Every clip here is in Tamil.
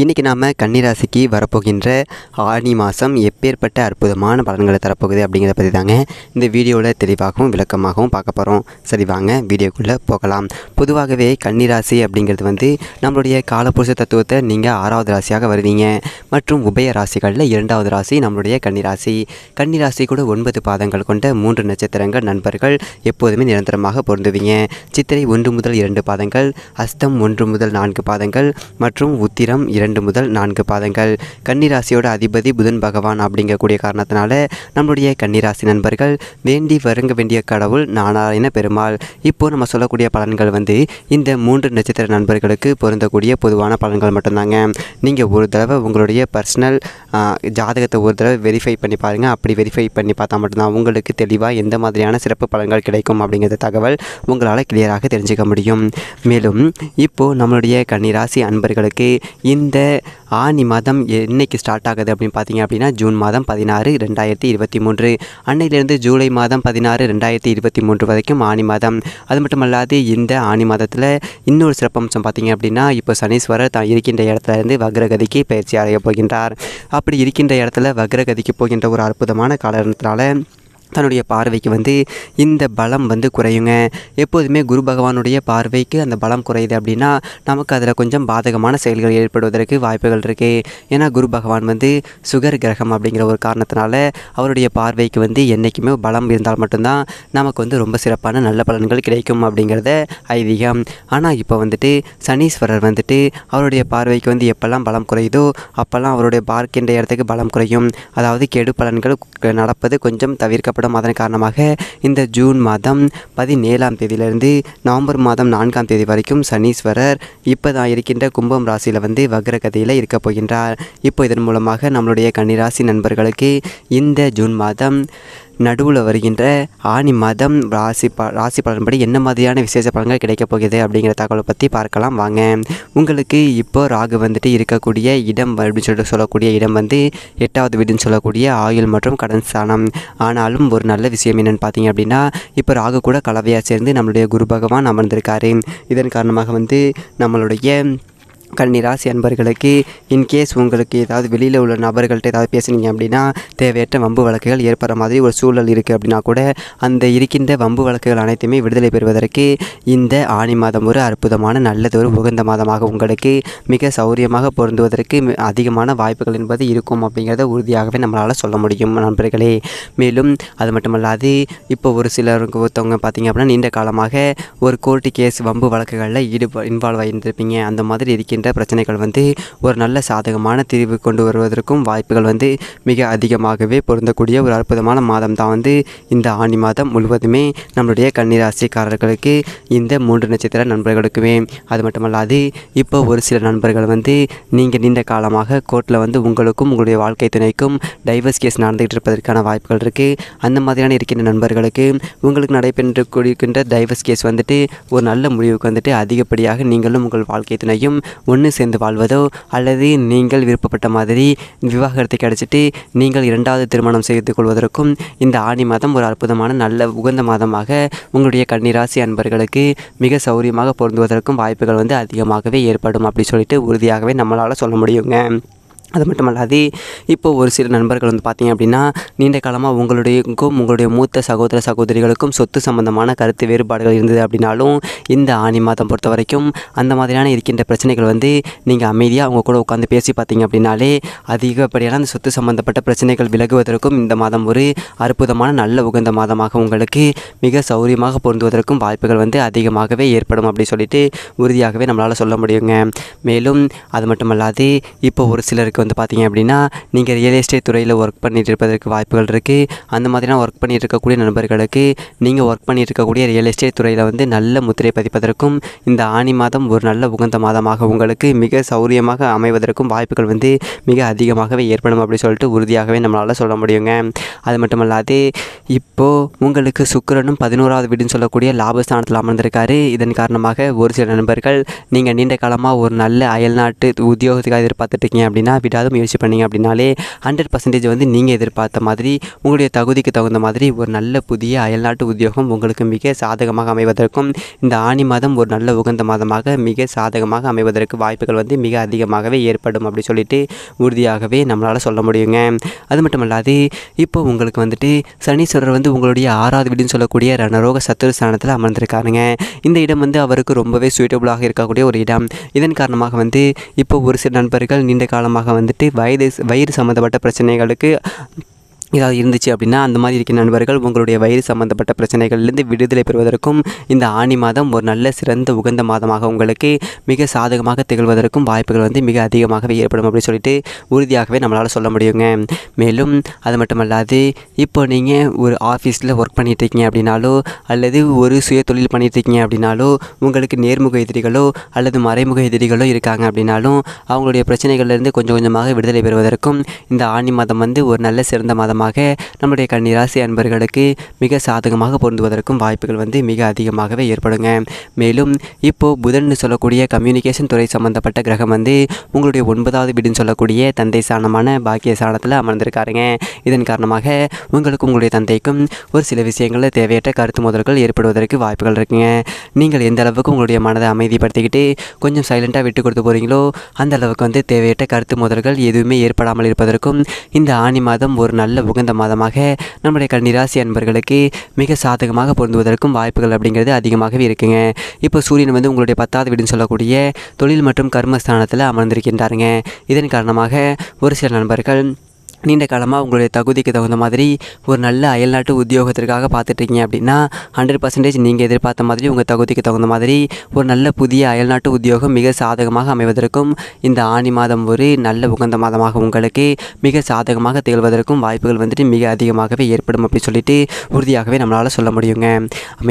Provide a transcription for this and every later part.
இன்றைக்கி நாம் கன்னிராசிக்கு வரப்போகின்ற ஆணி மாதம் எப்பேற்பட்ட அற்புதமான பலன்களை தரப்போகுது அப்படிங்கிறத பற்றி தாங்க இந்த வீடியோவில் தெளிவாகவும் விளக்கமாகவும் பார்க்க போகிறோம் சரி வாங்க வீடியோக்குள்ளே போகலாம் பொதுவாகவே கன்னிராசி அப்படிங்கிறது வந்து நம்மளுடைய காலபுருஷ தத்துவத்தை நீங்கள் ஆறாவது ராசியாக வருவீங்க மற்றும் உபய ராசிகளில் இரண்டாவது ராசி நம்மளுடைய கன்னிராசி கன்னிராசி கூட ஒன்பது பாதங்கள் கொண்ட மூன்று நட்சத்திரங்கள் நண்பர்கள் எப்போதுமே நிரந்தரமாக பொருந்துவீங்க சித்திரை ஒன்று முதல் இரண்டு பாதங்கள் அஸ்தம் ஒன்று முதல் நான்கு பாதங்கள் மற்றும் உத்திரம் இரண்டு முதல் நான்கு பாதங்கள் கன்னிராசியோட அதிபதி புதன் பகவான் அப்படிங்கக்கூடிய காரணத்தினால நம்மளுடைய கன்னிராசி நண்பர்கள் வேண்டி வருங்க வேண்டிய கடவுள் நாராயண பெருமாள் இப்போது நம்ம சொல்லக்கூடிய பலன்கள் வந்து இந்த மூன்று நட்சத்திர நண்பர்களுக்கு பொருந்தக்கூடிய பொதுவான பலன்கள் மட்டும்தாங்க நீங்கள் ஒரு தடவை உங்களுடைய பர்சனல் ஜாதகத்தை ஒரு தடவை வெரிஃபை பண்ணி பாருங்கள் அப்படி வெரிஃபை பண்ணி பார்த்தா மட்டும்தான் உங்களுக்கு தெளிவாக எந்த மாதிரியான சிறப்பு பலன்கள் கிடைக்கும் அப்படிங்கிற தகவல் உங்களால் கிளியராக தெரிஞ்சுக்க முடியும் மேலும் இப்போது நம்மளுடைய கன்னிராசி அன்பர்களுக்கு இந்த இந்த ஆனி மாதம் என்னைக்கு ஸ்டார்ட் ஆகுது அப்படின்னு பார்த்தீங்க அப்படின்னா ஜூன் மாதம் பதினாறு ரெண்டாயிரத்தி இருபத்தி மூன்று அன்னையிலிருந்து ஜூலை மாதம் பதினாறு ரெண்டாயிரத்தி இருபத்தி மூன்று வரைக்கும் ஆனி மாதம் அது மட்டும் அல்லாது இந்த ஆனி மாதத்தில் இன்னொரு சிறப்பம்சம் பார்த்தீங்க அப்படின்னா இப்போ சனீஸ்வரர் தான் இருக்கின்ற இடத்துல இருந்து வக்ரகதிக்கு பயிற்சி அடைய போகின்றார் அப்படி இருக்கின்ற இடத்துல வக்ரகதிக்கு போகின்ற ஒரு அற்புதமான காலத்தினால தன்னுடைய பார்வைக்கு வந்து இந்த பலம் வந்து குறையுங்க எப்போதுமே குரு பகவானுடைய பார்வைக்கு அந்த பலம் குறையுது அப்படின்னா நமக்கு அதில் கொஞ்சம் பாதகமான செயல்கள் ஏற்படுவதற்கு வாய்ப்புகள் இருக்குது ஏன்னா குரு பகவான் வந்து சுகர் கிரகம் அப்படிங்கிற ஒரு காரணத்தினால அவருடைய பார்வைக்கு வந்து என்றைக்குமே பலம் இருந்தால் மட்டும்தான் நமக்கு வந்து ரொம்ப சிறப்பான நல்ல பலன்கள் கிடைக்கும் அப்படிங்கிறத ஐதீகம் ஆனால் இப்போ வந்துட்டு சனீஸ்வரர் வந்துட்டு அவருடைய பார்வைக்கு வந்து எப்போல்லாம் பலம் குறையுதோ அப்போல்லாம் அவருடைய பார்க்கின்ற இடத்துக்கு பலம் குறையும் அதாவது கெடு பலன்கள் நடப்பது கொஞ்சம் தவிர்க்கப்படும் ஏற்படும் அதன் காரணமாக இந்த ஜூன் மாதம் பதினேழாம் தேதியிலிருந்து நவம்பர் மாதம் நான்காம் தேதி வரைக்கும் சனீஸ்வரர் இப்போ தான் இருக்கின்ற கும்பம் ராசியில் வந்து வக்ரகதியில் இருக்க போகின்றார் இப்போ இதன் மூலமாக நம்மளுடைய கன்னிராசி நண்பர்களுக்கு இந்த ஜூன் மாதம் நடுவில் வருகின்ற ஆணி மதம் ராசி ப ராசி பலன்படி என்ன மாதிரியான விசேஷ பலன்கள் கிடைக்கப் போகிறது அப்படிங்கிற தகவலை பற்றி பார்க்கலாம் வாங்க உங்களுக்கு இப்போ ராகு வந்துட்டு இருக்கக்கூடிய இடம் அப்படின்னு சொல்லிட்டு சொல்லக்கூடிய இடம் வந்து எட்டாவது வீடுன்னு சொல்லக்கூடிய ஆயுள் மற்றும் கடன் ஸ்தானம் ஆனாலும் ஒரு நல்ல விஷயம் என்னென்னு பார்த்தீங்க அப்படின்னா இப்போ ராகு கூட கலவையாக சேர்ந்து நம்மளுடைய குரு பகவான் அமர்ந்திருக்காரு இதன் காரணமாக வந்து நம்மளுடைய கன்னிராசி அன்பர்களுக்கு இன்கேஸ் உங்களுக்கு ஏதாவது வெளியில் உள்ள நபர்கள்ட்ட ஏதாவது பேசுனீங்க அப்படின்னா தேவையற்ற வம்பு வழக்குகள் ஏற்படுற மாதிரி ஒரு சூழல் இருக்குது அப்படின்னா கூட அந்த இருக்கின்ற வம்பு வழக்குகள் அனைத்துமே விடுதலை பெறுவதற்கு இந்த ஆணி மாதம் ஒரு அற்புதமான நல்லது ஒரு உகந்த மாதமாக உங்களுக்கு மிக சௌரியமாக பொருந்துவதற்கு அதிகமான வாய்ப்புகள் என்பது இருக்கும் அப்படிங்கிறத உறுதியாகவே நம்மளால் சொல்ல முடியும் நண்பர்களே மேலும் அது மட்டுமல்லாது இப்போ ஒரு சிலருக்கு ஒருத்தவங்க பார்த்தீங்க அப்படின்னா நீண்ட காலமாக ஒரு கோர்ட்டு கேஸ் வம்பு வழக்குகளில் ஈடுபா இன்வால்வ் ஆகியிருந்திருப்பீங்க அந்த மாதிரி இருக்கின்ற என்ற பிரச்சனைகள் வந்து ஒரு நல்ல சாதகமான தீர்வு கொண்டு வருவதற்கும் வாய்ப்புகள் வந்து மிக அதிகமாகவே பொருந்தக்கூடிய ஒரு அற்புதமான மாதம் தான் வந்து இந்த ஆணி மாதம் முழுவதுமே நம்மளுடைய கன்னிராசிக்காரர்களுக்கு இந்த மூன்று நட்சத்திர நண்பர்களுக்குமே அது மட்டுமல்லாது இப்போ ஒரு சில நண்பர்கள் வந்து நீங்கள் நீண்ட காலமாக கோர்ட்டில் வந்து உங்களுக்கும் உங்களுடைய வாழ்க்கை துணைக்கும் டைவர்ஸ் கேஸ் நடந்துகிட்டு இருப்பதற்கான வாய்ப்புகள் இருக்குது அந்த மாதிரியான இருக்கின்ற நண்பர்களுக்கு உங்களுக்கு நடைபெற்று கூடியிருக்கின்ற டைவர்ஸ் கேஸ் வந்துட்டு ஒரு நல்ல முடிவுக்கு வந்துட்டு அதிகப்படியாக நீங்களும் உங்கள் வாழ்க்கை துணையும் ஒன்று சேர்ந்து வாழ்வதோ அல்லது நீங்கள் விருப்பப்பட்ட மாதிரி விவாகரத்தை கிடச்சிட்டு நீங்கள் இரண்டாவது திருமணம் செய்து கொள்வதற்கும் இந்த ஆணி மாதம் ஒரு அற்புதமான நல்ல உகந்த மாதமாக உங்களுடைய கன்னிராசி அன்பர்களுக்கு மிக சௌரியமாக பொருந்துவதற்கும் வாய்ப்புகள் வந்து அதிகமாகவே ஏற்படும் அப்படி சொல்லிட்டு உறுதியாகவே நம்மளால் சொல்ல முடியுங்க அது மட்டும் அல்லாது இப்போ ஒரு சில நண்பர்கள் வந்து பார்த்தீங்க அப்படின்னா நீண்ட காலமாக உங்களுடையக்கும் உங்களுடைய மூத்த சகோதர சகோதரிகளுக்கும் சொத்து சம்பந்தமான கருத்து வேறுபாடுகள் இருந்தது அப்படின்னாலும் இந்த ஆணி மாதம் பொறுத்த வரைக்கும் அந்த மாதிரியான இருக்கின்ற பிரச்சனைகள் வந்து நீங்கள் அமைதியாக அவங்க கூட உட்காந்து பேசி பார்த்தீங்க அப்படின்னாலே அதிகப்படியான அந்த சொத்து சம்பந்தப்பட்ட பிரச்சனைகள் விலகுவதற்கும் இந்த மாதம் ஒரு அற்புதமான நல்ல உகந்த மாதமாக உங்களுக்கு மிக சௌரியமாக பொருந்துவதற்கும் வாய்ப்புகள் வந்து அதிகமாகவே ஏற்படும் அப்படி சொல்லிட்டு உறுதியாகவே நம்மளால் சொல்ல முடியுங்க மேலும் அது மட்டுமல்லாது இப்போ ஒரு சிலருக்கு வந்து பார்த்திங்க அப்படின்னா நீங்கள் ரியல் எஸ்டேட் துறையில் ஒர்க் பண்ணிட்டு இருப்பதற்கு வாய்ப்புகள் இருக்குது அந்த மாதிரிலாம் ஒர்க் பண்ணிட்டு இருக்கக்கூடிய நண்பர்களுக்கு நீங்கள் ஒர்க் பண்ணிட்டு இருக்கக்கூடிய ரியல் எஸ்டேட் துறையில் வந்து நல்ல முத்திரை பதிப்பதற்கும் இந்த ஆணி மாதம் ஒரு நல்ல உகந்த மாதமாக உங்களுக்கு மிக சௌரியமாக அமைவதற்கும் வாய்ப்புகள் வந்து மிக அதிகமாகவே ஏற்படும் அப்படின்னு சொல்லிட்டு உறுதியாகவே நம்மளால் சொல்ல முடியுங்க அது மட்டும் இல்லாது இப்போது உங்களுக்கு சுக்கரனும் பதினோராவது வீடுன்னு சொல்லக்கூடிய லாபஸ்தானத்தில் அமர்ந்திருக்காரு இதன் காரணமாக ஒரு சில நண்பர்கள் நீங்கள் நீண்ட காலமாக ஒரு நல்ல அயல்நாட்டு உத்தியோகத்துக்காக எதிர்பார்த்துட்டு இருக்கீங்க அப்படின்னா சொல்லிவிட்டாவது முயற்சி பண்ணிங்க அப்படின்னாலே ஹண்ட்ரட் பர்சன்டேஜ் வந்து நீங்கள் எதிர்பார்த்த மாதிரி உங்களுடைய தகுதிக்கு தகுந்த மாதிரி ஒரு நல்ல புதிய அயல்நாட்டு உத்தியோகம் உங்களுக்கு மிக சாதகமாக அமைவதற்கும் இந்த ஆணி மாதம் ஒரு நல்ல உகந்த மாதமாக மிக சாதகமாக அமைவதற்கு வாய்ப்புகள் வந்து மிக அதிகமாகவே ஏற்படும் அப்படின்னு சொல்லிட்டு உறுதியாகவே நம்மளால் சொல்ல முடியுங்க அது மட்டும் இல்லாது இப்போ உங்களுக்கு வந்துட்டு சனீஸ்வரர் வந்து உங்களுடைய ஆறாவது வீடுன்னு சொல்லக்கூடிய ரணரோக சத்துரு ஸ்தானத்தில் அமர்ந்திருக்காருங்க இந்த இடம் வந்து அவருக்கு ரொம்பவே சூட்டபுளாக இருக்கக்கூடிய ஒரு இடம் இதன் காரணமாக வந்து இப்போ ஒரு சில நண்பர்கள் நீண்ட காலமாக வந்து வந்துட்டு வயது வயிறு சம்மந்தப்பட்ட பிரச்சனைகளுக்கு ஏதாவது இருந்துச்சு அப்படின்னா அந்த மாதிரி இருக்க நண்பர்கள் உங்களுடைய வயிறு சம்பந்தப்பட்ட பிரச்சனைகளிலிருந்து விடுதலை பெறுவதற்கும் இந்த ஆணி மாதம் ஒரு நல்ல சிறந்த உகந்த மாதமாக உங்களுக்கு மிக சாதகமாக திகழ்வதற்கும் வாய்ப்புகள் வந்து மிக அதிகமாகவே ஏற்படும் அப்படின்னு சொல்லிட்டு உறுதியாகவே நம்மளால் சொல்ல முடியுங்க மேலும் அது மட்டுமல்லாது இப்போ நீங்கள் ஒரு ஆஃபீஸில் ஒர்க் பண்ணிகிட்டு இருக்கீங்க அப்படின்னாலோ அல்லது ஒரு சுய தொழில் பண்ணிகிட்டு இருக்கீங்க அப்படின்னாலோ உங்களுக்கு நேர்முக எதிரிகளோ அல்லது மறைமுக எதிரிகளோ இருக்காங்க அப்படின்னாலும் அவங்களுடைய பிரச்சனைகள்லேருந்து கொஞ்சம் கொஞ்சமாக விடுதலை பெறுவதற்கும் இந்த ஆணி மாதம் வந்து ஒரு நல்ல சிறந்த மாதமாக காரணமாக நம்முடைய கன்னிராசி அன்பர்களுக்கு மிக சாதகமாக பொருந்துவதற்கும் வாய்ப்புகள் வந்து மிக அதிகமாகவே ஏற்படுங்க மேலும் இப்போது புதன் சொல்லக்கூடிய கம்யூனிகேஷன் துறை சம்மந்தப்பட்ட கிரகம் வந்து உங்களுடைய ஒன்பதாவது வீடுன்னு சொல்லக்கூடிய தந்தை சாணமான பாக்கிய சாணத்தில் அமர்ந்திருக்காருங்க இதன் காரணமாக உங்களுக்கு உங்களுடைய தந்தைக்கும் ஒரு சில விஷயங்களில் தேவையற்ற கருத்து முதல்கள் ஏற்படுவதற்கு வாய்ப்புகள் இருக்குங்க நீங்கள் எந்த அளவுக்கு உங்களுடைய மனதை அமைதிப்படுத்திக்கிட்டு கொஞ்சம் சைலண்ட்டாக விட்டு கொடுத்து போகிறீங்களோ அந்த அளவுக்கு வந்து தேவையற்ற கருத்து முதல்கள் எதுவுமே ஏற்படாமல் இருப்பதற்கும் இந்த ஆணி மாதம் ஒரு நல்ல உகந்த மாதமாக நம்முடைய கன்னிராசி அன்பர்களுக்கு மிக சாதகமாக பொருந்துவதற்கும் வாய்ப்புகள் அப்படிங்கிறது அதிகமாகவே இருக்குங்க இப்போ சூரியன் வந்து உங்களுடைய பத்தாவது வீடுன்னு சொல்லக்கூடிய தொழில் மற்றும் கர்மஸ்தானத்தில் அமர்ந்திருக்கின்றாருங்க இதன் காரணமாக ஒரு சில நண்பர்கள் நீண்ட காலமாக உங்களுடைய தகுதிக்கு தகுந்த மாதிரி ஒரு நல்ல அயல்நாட்டு உத்தியோகத்திற்காக பார்த்துட்ருக்கீங்க அப்படின்னா ஹண்ட்ரட் பர்சன்டேஜ் நீங்கள் எதிர்பார்த்த மாதிரி உங்கள் தகுதிக்கு தகுந்த மாதிரி ஒரு நல்ல புதிய அயல்நாட்டு உத்தியோகம் மிக சாதகமாக அமைவதற்கும் இந்த ஆணி மாதம் ஒரு நல்ல உகந்த மாதமாக உங்களுக்கு மிக சாதகமாக திகழ்வதற்கும் வாய்ப்புகள் வந்துட்டு மிக அதிகமாகவே ஏற்படும் அப்படின்னு சொல்லிட்டு உறுதியாகவே நம்மளால் சொல்ல முடியுங்க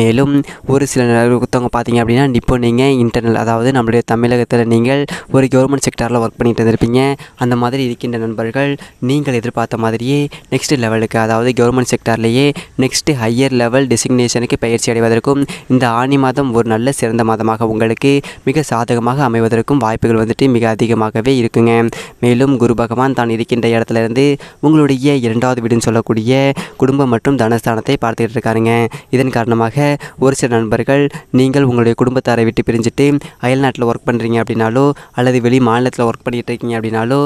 மேலும் ஒரு சில ஒருத்தவங்க பார்த்தீங்க அப்படின்னா இப்போ நீங்கள் இன்டர்னல் அதாவது நம்மளுடைய தமிழகத்தில் நீங்கள் ஒரு கவர்மெண்ட் செக்டாரில் ஒர்க் பண்ணிட்டு இருந்திருப்பீங்க அந்த மாதிரி இருக்கின்ற நண்பர்கள் நீங்கள் எதிர்பார்த்த மாதிரியே நெக்ஸ்ட் லெவலுக்கு அதாவது கவர்மெண்ட் செக்டார்லேயே நெக்ஸ்ட் ஹையர் லெவல் டெசிக்னேஷனுக்கு பயிற்சி அடைவதற்கும் இந்த ஆணி மாதம் ஒரு நல்ல சிறந்த மாதமாக உங்களுக்கு மிக சாதகமாக அமைவதற்கும் வாய்ப்புகள் வந்துட்டு மிக அதிகமாகவே இருக்குங்க மேலும் குரு பகவான் தான் இருக்கின்ற இடத்துலேருந்து உங்களுடைய இரண்டாவது வீடுன்னு சொல்லக்கூடிய குடும்பம் மற்றும் தனஸ்தானத்தை பார்த்துக்கிட்டு இருக்காருங்க இதன் காரணமாக ஒரு சில நண்பர்கள் நீங்கள் உங்களுடைய குடும்பத்தாரை விட்டு பிரிஞ்சுட்டு அயல்நாட்டில் ஒர்க் பண்ணுறீங்க அப்படின்னாலோ அல்லது வெளி மாநிலத்தில் ஒர்க் பண்ணிகிட்டு இருக்கீங்க அப்படின்னாலோ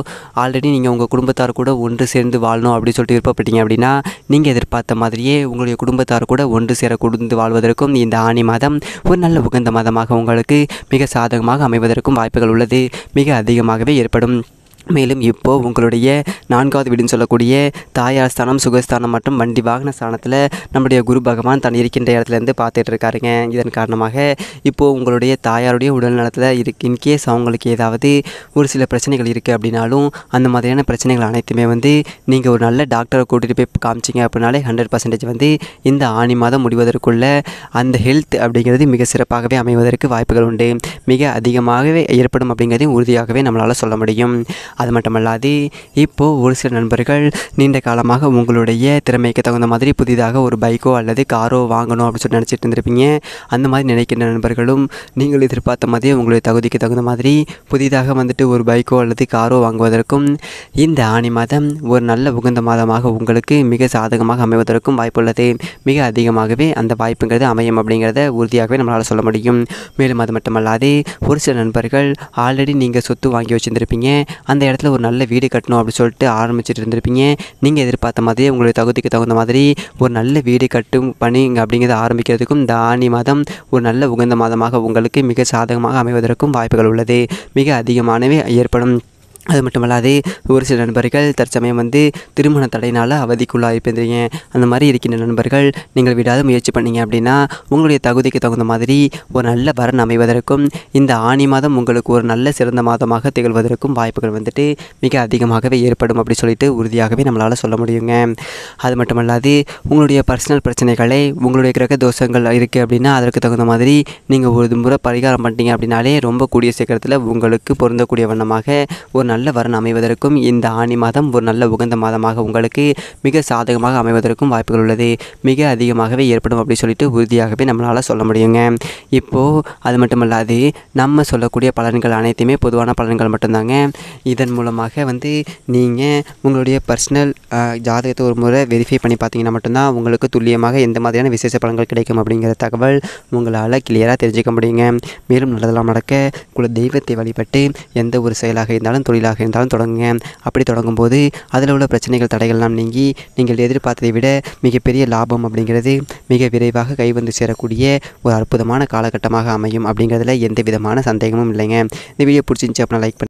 ஆல்ரெடி நீங்கள் உங்கள் குடும்பத்தார் கூட ஒன்று ஒன்று சேர்ந்து வாழணும் அப்படின்னு சொல்லிட்டு விருப்பப்பட்டீங்க அப்படின்னா நீங்கள் எதிர்பார்த்த மாதிரியே உங்களுடைய குடும்பத்தார் கூட ஒன்று சேர குடும்பத்து வாழ்வதற்கும் இந்த ஆணி மாதம் ஒரு நல்ல உகந்த மாதமாக உங்களுக்கு மிக சாதகமாக அமைவதற்கும் வாய்ப்புகள் உள்ளது மிக அதிகமாகவே ஏற்படும் மேலும் இப்போது உங்களுடைய நான்காவது வீடுன்னு சொல்லக்கூடிய தாயார் ஸ்தானம் சுகஸ்தானம் மற்றும் வண்டி வாகன ஸ்தானத்தில் நம்முடைய குரு பகவான் தான் இருக்கின்ற இடத்துலேருந்து பார்த்துட்டு இருக்காருங்க இதன் காரணமாக இப்போது உங்களுடைய தாயாருடைய உடல் நலத்தில் இருக்கு இன்கேஸ் அவங்களுக்கு ஏதாவது ஒரு சில பிரச்சனைகள் இருக்குது அப்படின்னாலும் அந்த மாதிரியான பிரச்சனைகள் அனைத்துமே வந்து நீங்கள் ஒரு நல்ல டாக்டரை கூட்டிகிட்டு போய் காமிச்சிங்க அப்படின்னாலே ஹண்ட்ரட் பர்சன்டேஜ் வந்து இந்த ஆணி மாதம் முடிவதற்குள்ள அந்த ஹெல்த் அப்படிங்கிறது மிக சிறப்பாகவே அமைவதற்கு வாய்ப்புகள் உண்டு மிக அதிகமாகவே ஏற்படும் அப்படிங்கிறதையும் உறுதியாகவே நம்மளால் சொல்ல முடியும் அது மட்டுமல்லாது இப்போது ஒரு சில நண்பர்கள் நீண்ட காலமாக உங்களுடைய திறமைக்கு தகுந்த மாதிரி புதிதாக ஒரு பைக்கோ அல்லது காரோ வாங்கணும் அப்படின்னு சொல்லி நினச்சிட்டு இருந்திருப்பீங்க அந்த மாதிரி நினைக்கின்ற நண்பர்களும் நீங்கள் எதிர்பார்த்த மாதிரி உங்களுடைய தகுதிக்கு தகுந்த மாதிரி புதிதாக வந்துட்டு ஒரு பைக்கோ அல்லது காரோ வாங்குவதற்கும் இந்த ஆணி மாதம் ஒரு நல்ல உகந்த மாதமாக உங்களுக்கு மிக சாதகமாக அமைவதற்கும் வாய்ப்புள்ளது மிக அதிகமாகவே அந்த வாய்ப்புங்கிறது அமையும் அப்படிங்கிறத உறுதியாகவே நம்மளால் சொல்ல முடியும் மேலும் அது மட்டுமல்லாது ஒரு சில நண்பர்கள் ஆல்ரெடி நீங்கள் சொத்து வாங்கி வச்சுருந்துருப்பீங்க அந்த இடத்துல ஒரு நல்ல வீடு கட்டணும் அப்படின்னு சொல்லிட்டு ஆரம்பிச்சிட்டு இருந்திருப்பீங்க நீங்கள் எதிர்பார்த்த மாதிரி உங்களுடைய தகுதிக்கு தகுந்த மாதிரி ஒரு நல்ல வீடு கட்டும் பணிங்க அப்படிங்கிறத ஆரம்பிக்கிறதுக்கும் இந்த ஆணி மாதம் ஒரு நல்ல உகந்த மாதமாக உங்களுக்கு மிக சாதகமாக அமைவதற்கும் வாய்ப்புகள் உள்ளது மிக அதிகமானவை ஏற்படும் அது மட்டும் இல்லாது ஒரு சில நண்பர்கள் தற்சமயம் வந்து திருமண தடையினால் அவதிக்குள்ளாயிருப்பீங்க அந்த மாதிரி இருக்கின்ற நண்பர்கள் நீங்கள் விடாத முயற்சி பண்ணீங்க அப்படின்னா உங்களுடைய தகுதிக்கு தகுந்த மாதிரி ஒரு நல்ல வரன் அமைவதற்கும் இந்த ஆணி மாதம் உங்களுக்கு ஒரு நல்ல சிறந்த மாதமாக திகழ்வதற்கும் வாய்ப்புகள் வந்துட்டு மிக அதிகமாகவே ஏற்படும் அப்படி சொல்லிட்டு உறுதியாகவே நம்மளால் சொல்ல முடியுங்க அது மட்டும் அல்லாது உங்களுடைய பர்சனல் பிரச்சனைகளை உங்களுடைய கிரக தோஷங்கள் இருக்குது அப்படின்னா அதற்கு தகுந்த மாதிரி நீங்கள் ஒரு முறை பரிகாரம் பண்ணிட்டீங்க அப்படின்னாலே ரொம்ப கூடிய சீக்கிரத்தில் உங்களுக்கு பொருந்தக்கூடிய வண்ணமாக ஒரு நல்ல வரன் அமைவதற்கும் இந்த ஆணி மாதம் ஒரு நல்ல உகந்த மாதமாக உங்களுக்கு மிக சாதகமாக அமைவதற்கும் வாய்ப்புகள் உள்ளது மிக அதிகமாகவே ஏற்படும் அப்படின்னு சொல்லிட்டு உறுதியாகவே நம்மளால் சொல்ல முடியுங்க இப்போது அது மட்டுமல்லாது நம்ம சொல்லக்கூடிய பலன்கள் அனைத்துமே பொதுவான பலன்கள் மட்டும்தாங்க இதன் மூலமாக வந்து நீங்கள் உங்களுடைய பர்சனல் ஜாதகத்தை ஒரு முறை வெரிஃபை பண்ணி பார்த்தீங்கன்னா மட்டும்தான் உங்களுக்கு துல்லியமாக எந்த மாதிரியான விசேஷ பலன்கள் கிடைக்கும் அப்படிங்கிற தகவல் உங்களால் கிளியராக தெரிஞ்சுக்க முடியுங்க மேலும் நல்லதெல்லாம் நடக்க குல தெய்வத்தை வழிபட்டு எந்த ஒரு செயலாக இருந்தாலும் தொழில் தொழிலாக இருந்தாலும் தொடங்குங்க அப்படி தொடங்கும்போது அதில் உள்ள பிரச்சனைகள் தடைகள்லாம் நீங்கி நீங்கள் எதிர்பார்த்ததை விட மிகப்பெரிய லாபம் அப்படிங்கிறது மிக விரைவாக கை வந்து சேரக்கூடிய ஒரு அற்புதமான காலகட்டமாக அமையும் அப்படிங்கிறதுல எந்த விதமான சந்தேகமும் இல்லைங்க இந்த வீடியோ பிடிச்சிருந்துச்சி அப்படின்னா லைக் பண்ணி